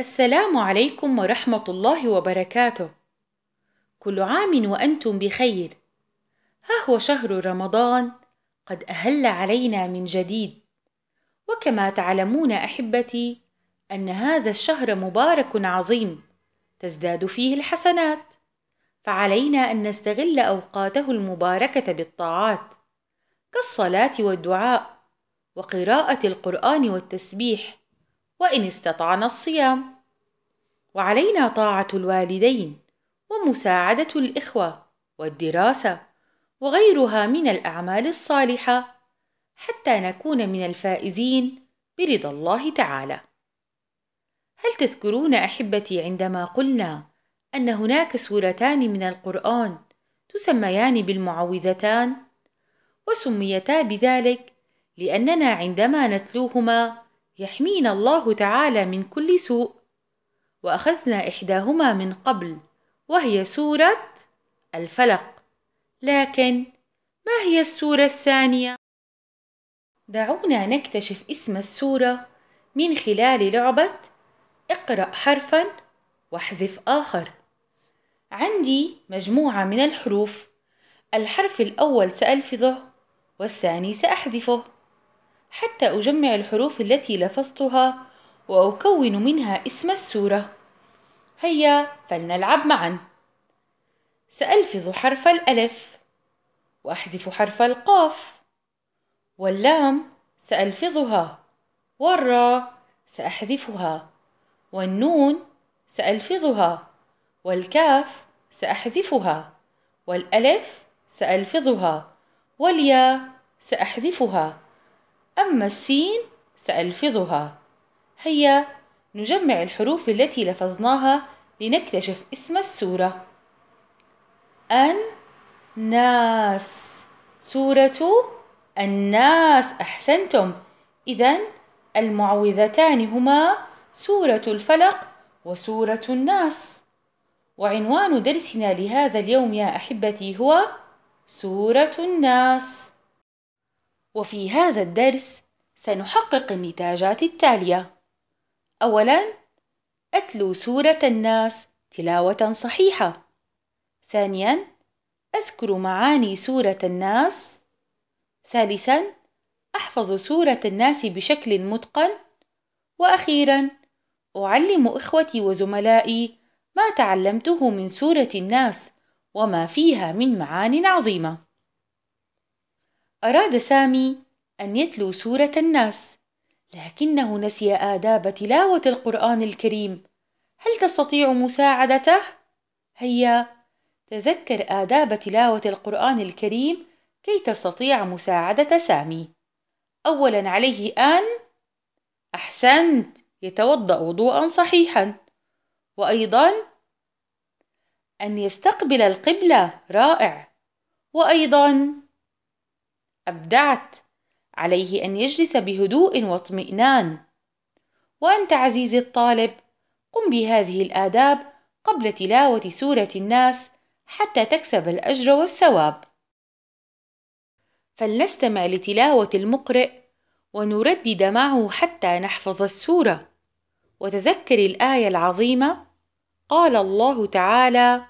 السلام عليكم ورحمة الله وبركاته. كل عام وأنتم بخير. ها هو شهر رمضان قد أهل علينا من جديد. وكما تعلمون أحبتي أن هذا الشهر مبارك عظيم تزداد فيه الحسنات. فعلينا أن نستغل أوقاته المباركة بالطاعات كالصلاة والدعاء وقراءة القرآن والتسبيح وإن استطعنا الصيام وعلينا طاعة الوالدين ومساعدة الإخوة والدراسة وغيرها من الأعمال الصالحة حتى نكون من الفائزين برضا الله تعالى هل تذكرون احبتي عندما قلنا ان هناك سورتان من القران تسميان بالمعوذتان وسميتا بذلك لاننا عندما نتلوهما يحمينا الله تعالى من كل سوء واخذنا احداهما من قبل وهي سوره الفلق لكن ما هي السوره الثانيه دعونا نكتشف اسم السوره من خلال لعبه اقرا حرفا واحذف اخر عندي مجموعه من الحروف الحرف الاول سالفظه والثاني ساحذفه حتى أجمع الحروف التي لفظتها وأكون منها اسم السورة هيا فلنلعب معا سألفظ حرف الألف وأحذف حرف القاف واللام سألفظها والراء سأحذفها والنون سألفظها والكاف سأحذفها والألف سألفظها والياء سأحذفها أما السين سألفظها هيا نجمع الحروف التي لفظناها لنكتشف اسم السورة أن ناس سورة الناس أحسنتم إذا المعوذتان هما سورة الفلق وسورة الناس وعنوان درسنا لهذا اليوم يا أحبتي هو سورة الناس وفي هذا الدرس سنحقق النتاجات التالية أولاً أتلو سورة الناس تلاوة صحيحة ثانياً أذكر معاني سورة الناس ثالثاً أحفظ سورة الناس بشكل متقن وأخيراً أعلم إخوتي وزملائي ما تعلمته من سورة الناس وما فيها من معان عظيمه أراد سامي أن يتلو سورة الناس، لكنه نسي آداب تلاوة القرآن الكريم. هل تستطيع مساعدته؟ هيا، تذكر آداب تلاوة القرآن الكريم كي تستطيع مساعدة سامي. أولاً عليه أن أحسنت، يتوضأ وضوءًا صحيحًا، وأيضًا أن يستقبل القبلة رائع، وأيضًا أبدعت عليه أن يجلس بهدوء واطمئنان وأنت عزيزي الطالب قم بهذه الآداب قبل تلاوة سورة الناس حتى تكسب الأجر والثواب فلنستمع لتلاوة المقرئ ونردد معه حتى نحفظ السورة وتذكر الآية العظيمة قال الله تعالى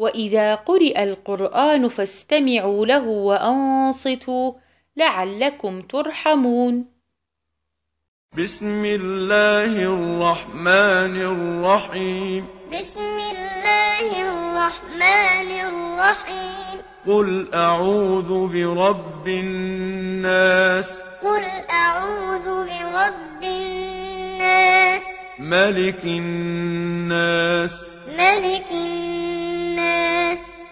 واذا قرئ القران فاستمعوا له وانصتوا لعلكم ترحمون بسم الله الرحمن الرحيم بسم الله الرحمن الرحيم قل اعوذ برب الناس قل اعوذ برب الناس ملك الناس ملك الناس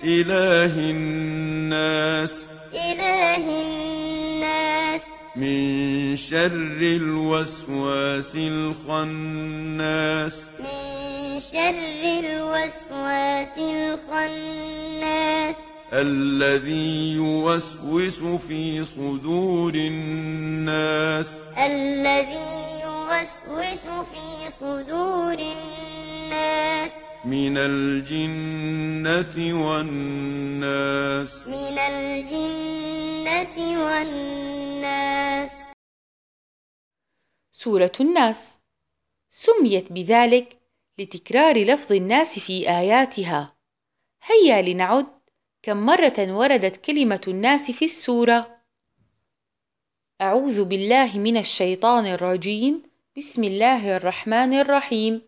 إله الناس إله الناس من شر الوسواس الخناس من شر الوسواس الخناس الذي يوسوس في صدور الناس الذي يوسوس في صدور الناس من الجنة والناس من الجنة والناس سورة الناس سميت بذلك لتكرار لفظ الناس في آياتها هيا لنعد كم مرة وردت كلمة الناس في السورة أعوذ بالله من الشيطان الرجيم بسم الله الرحمن الرحيم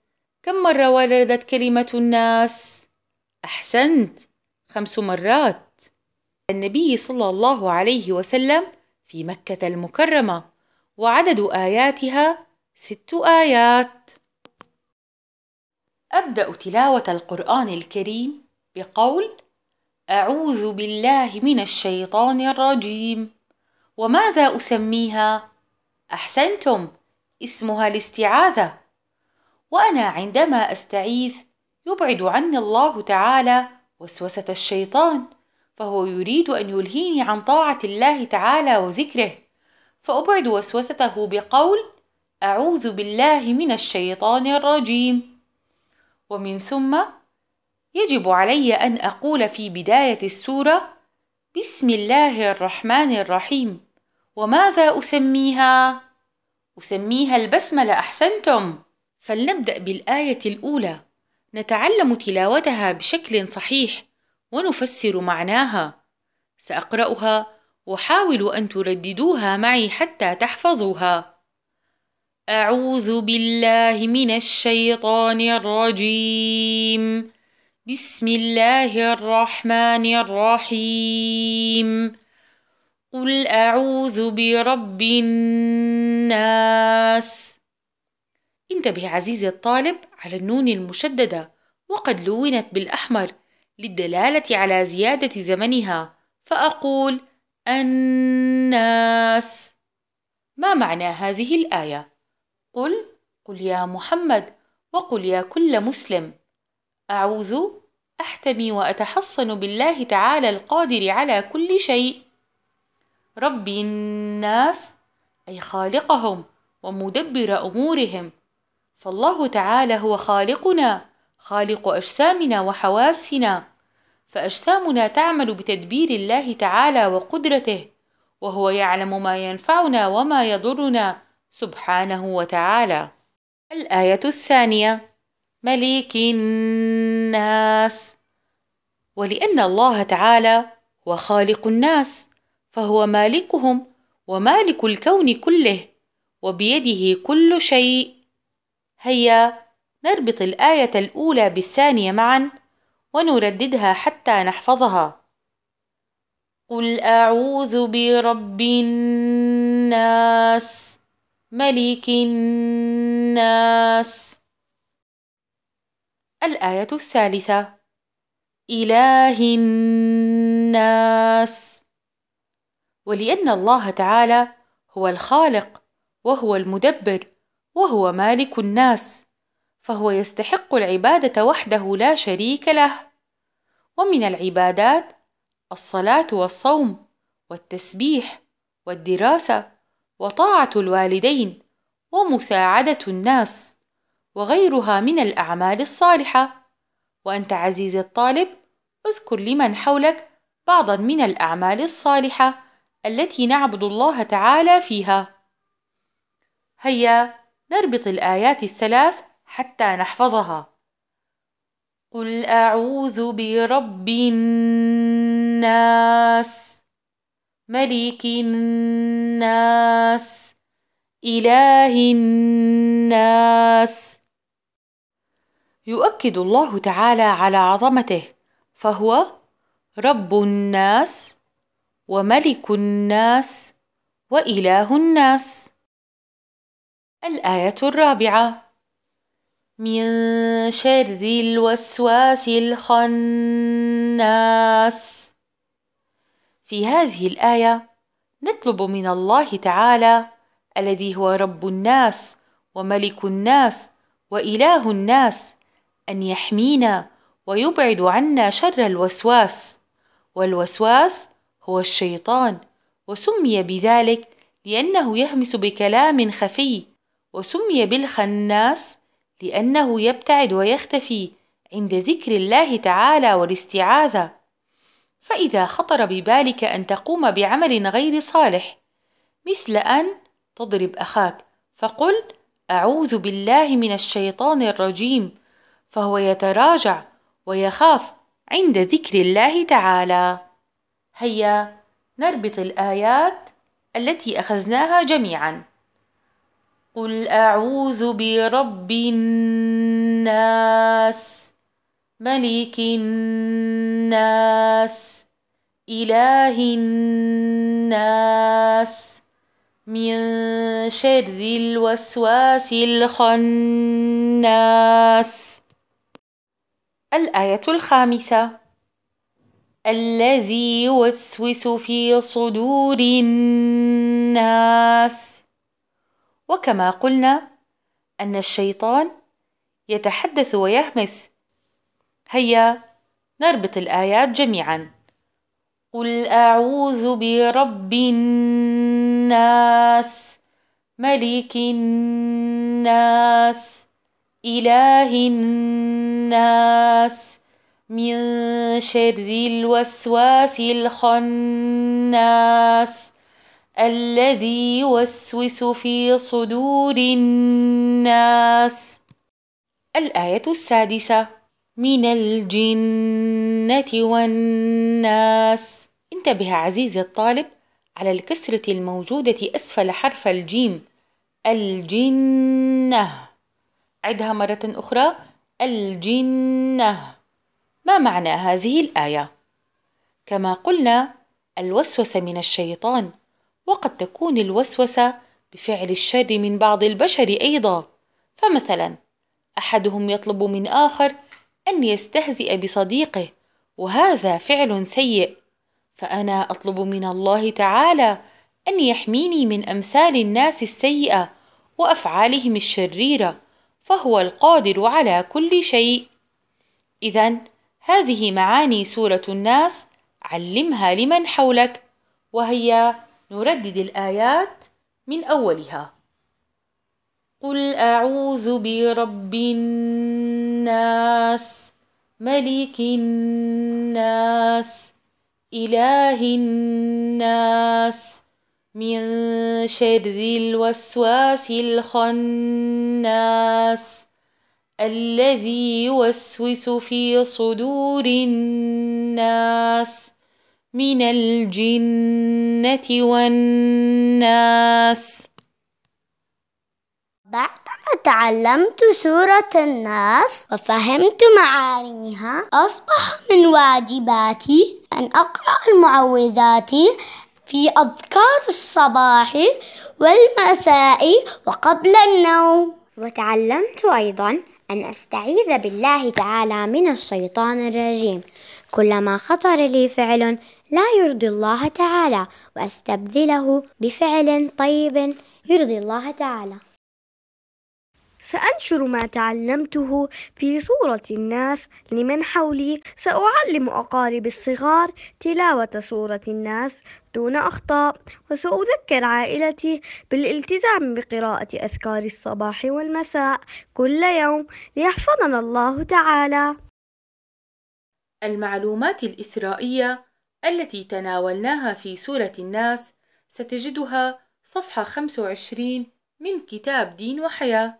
كم مرة وردت كلمة الناس؟ أحسنت خمس مرات النبي صلى الله عليه وسلم في مكة المكرمة وعدد آياتها ست آيات أبدأ تلاوة القرآن الكريم بقول أعوذ بالله من الشيطان الرجيم وماذا أسميها؟ أحسنتم اسمها الاستعاذة وأنا عندما أستعيذ يبعد عني الله تعالى وسوسة الشيطان فهو يريد أن يلهيني عن طاعة الله تعالى وذكره فأبعد وسوسته بقول أعوذ بالله من الشيطان الرجيم ومن ثم يجب علي أن أقول في بداية السورة بسم الله الرحمن الرحيم وماذا أسميها؟ أسميها البسملة أحسنتم فلنبدأ بالآية الأولى نتعلم تلاوتها بشكل صحيح ونفسر معناها سأقرأها وحاولوا أن ترددوها معي حتى تحفظوها أعوذ بالله من الشيطان الرجيم بسم الله الرحمن الرحيم قل أعوذ برب الناس انتبه عزيزي الطالب على النون المشددة وقد لونت بالأحمر للدلالة على زيادة زمنها فأقول الناس ما معنى هذه الآية؟ قل قل يا محمد وقل يا كل مسلم أعوذ أحتمي وأتحصن بالله تعالى القادر على كل شيء رب الناس أي خالقهم ومدبر أمورهم فالله تعالى هو خالقنا خالق أجسامنا وحواسنا فأجسامنا تعمل بتدبير الله تعالى وقدرته وهو يعلم ما ينفعنا وما يضرنا سبحانه وتعالى الآية الثانية مليك الناس ولأن الله تعالى هو خالق الناس فهو مالكهم ومالك الكون كله وبيده كل شيء هيا نربط الآية الأولى بالثانية معا ونرددها حتى نحفظها قل أعوذ برب الناس ملك الناس الآية الثالثة إله الناس ولأن الله تعالى هو الخالق وهو المدبر وهو مالك الناس فهو يستحق العبادة وحده لا شريك له ومن العبادات الصلاة والصوم والتسبيح والدراسة وطاعة الوالدين ومساعدة الناس وغيرها من الأعمال الصالحة وأنت عزيزي الطالب اذكر لمن حولك بعضا من الأعمال الصالحة التي نعبد الله تعالى فيها هيا نربط الآيات الثلاث حتى نحفظها قل أعوذ برب الناس ملك الناس إله الناس يؤكد الله تعالى على عظمته فهو رب الناس وملك الناس وإله الناس الآية الرابعة من شر الوسواس الخناس في هذه الآية نطلب من الله تعالى الذي هو رب الناس وملك الناس وإله الناس أن يحمينا ويبعد عنا شر الوسواس والوسواس هو الشيطان وسمي بذلك لأنه يهمس بكلام خفي وسمي بالخناس لأنه يبتعد ويختفي عند ذكر الله تعالى والاستعاذة فإذا خطر ببالك أن تقوم بعمل غير صالح مثل أن تضرب أخاك فقل أعوذ بالله من الشيطان الرجيم فهو يتراجع ويخاف عند ذكر الله تعالى هيا نربط الآيات التي أخذناها جميعاً قل أعوذ برب الناس ملك الناس إله الناس من شر الوسواس الخناس الآية الخامسة الذي يوسوس في صدور الناس وكما قلنا أن الشيطان يتحدث ويهمس هيا نربط الآيات جميعا قل أعوذ برب الناس ملك الناس إله الناس من شر الوسواس الخناس الذي يوسوس في صدور الناس الآية السادسة من الجنة والناس انتبه عزيزي الطالب على الكسرة الموجودة أسفل حرف الجيم الجنة عدها مرة أخرى الجنة ما معنى هذه الآية؟ كما قلنا الوسوسة من الشيطان وقد تكون الوسوسة بفعل الشر من بعض البشر أيضا فمثلا أحدهم يطلب من آخر أن يستهزئ بصديقه وهذا فعل سيء فأنا أطلب من الله تعالى أن يحميني من أمثال الناس السيئة وأفعالهم الشريرة فهو القادر على كل شيء إذا هذه معاني سورة الناس علمها لمن حولك وهي نردد الآيات من أولها قل أعوذ برب الناس ملك الناس إله الناس من شر الوسواس الخناس الذي يوسوس في صدور الناس من الجنة والناس بعدما تعلمت سورة الناس وفهمت معانيها أصبح من واجباتي أن أقرأ المعوذات في أذكار الصباح والمساء وقبل النوم وتعلمت أيضا أن أستعيذ بالله تعالى من الشيطان الرجيم كلما خطر لي فعل لا يرضي الله تعالى وأستبدله بفعل طيب يرضي الله تعالى سأنشر ما تعلمته في صورة الناس لمن حولي سأعلم أقاربي الصغار تلاوة صورة الناس دون أخطاء وسأذكر عائلتي بالالتزام بقراءة أذكار الصباح والمساء كل يوم ليحفظنا الله تعالى المعلومات الإثرائية التي تناولناها في سورة الناس ستجدها صفحة 25 من كتاب دين وحياة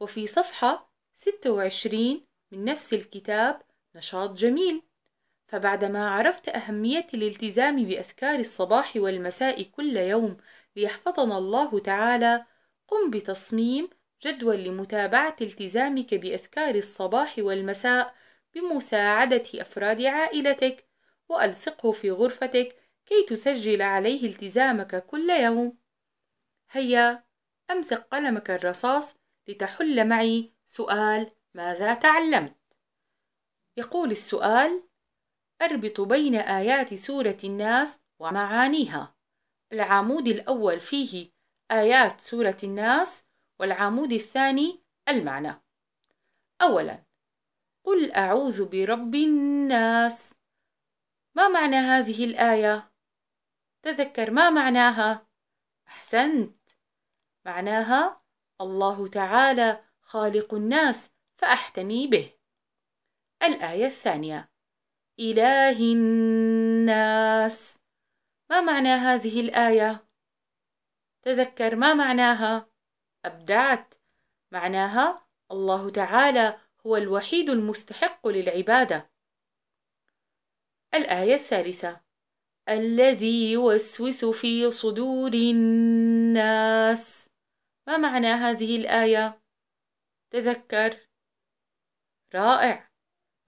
وفي صفحة 26 من نفس الكتاب نشاط جميل فبعدما عرفت أهمية الالتزام بأذكار الصباح والمساء كل يوم ليحفظنا الله تعالى قم بتصميم جدول لمتابعة التزامك بأذكار الصباح والمساء بمساعدة أفراد عائلتك وألصقه في غرفتك كي تسجل عليه التزامك كل يوم هيا أمسك قلمك الرصاص لتحل معي سؤال ماذا تعلمت؟ يقول السؤال أربط بين آيات سورة الناس ومعانيها العمود الأول فيه آيات سورة الناس والعمود الثاني المعنى أولا قل أعوذ برب الناس ما معنى هذه الآية؟ تذكر ما معناها أحسنت معناها الله تعالى خالق الناس فأحتمي به الآية الثانية إله الناس ما معنى هذه الآية؟ تذكر ما معناها أبدعت معناها الله تعالى هو الوحيد المستحق للعبادة الآية الثالثة الذي يوسوس في صدور الناس ما معنى هذه الآية؟ تذكر رائع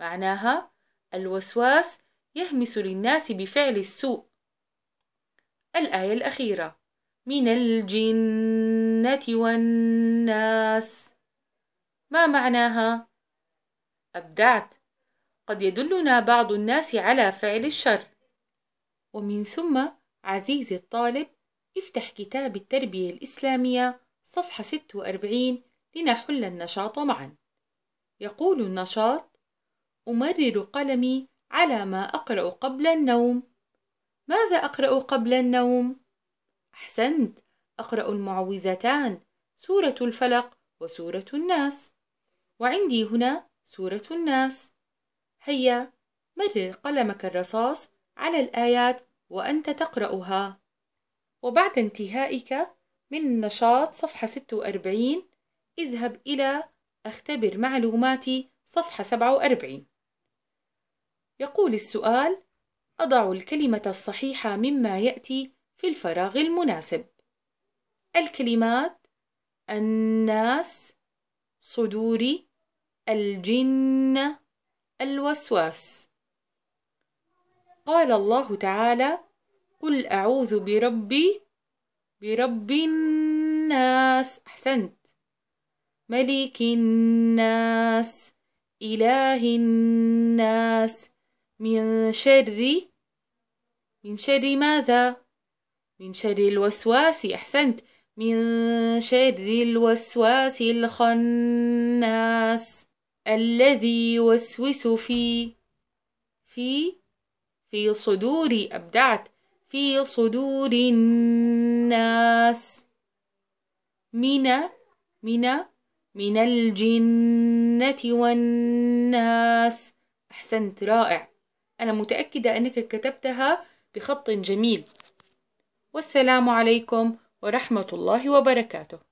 معناها الوسواس يهمس للناس بفعل السوء الآية الأخيرة من الجنة والناس ما معناها؟ أبدعت قد يدلنا بعض الناس على فعل الشر ومن ثم عزيزي الطالب افتح كتاب التربية الإسلامية صفحة 46 لنحل النشاط معا يقول النشاط أمرر قلمي على ما أقرأ قبل النوم ماذا أقرأ قبل النوم؟ أحسنت أقرأ المعوذتان سورة الفلق وسورة الناس وعندي هنا سورة الناس هيا مرر قلمك الرصاص على الآيات وأنت تقرأها وبعد انتهائك من نشاط صفحة 46 اذهب إلى أختبر معلوماتي صفحة 47 يقول السؤال أضع الكلمة الصحيحة مما يأتي في الفراغ المناسب الكلمات الناس صدوري الجن الوسواس قال الله تعالى قل أعوذ بربي برب الناس أحسنت ملك الناس إله الناس من شر من شر ماذا؟ من شر الوسواس أحسنت من شر الوسواس الخناس الذي يوسوس في في في صدوري أبدعت في صدور الناس من من من الجنة والناس أحسنت رائع أنا متأكدة أنك كتبتها بخط جميل والسلام عليكم ورحمة الله وبركاته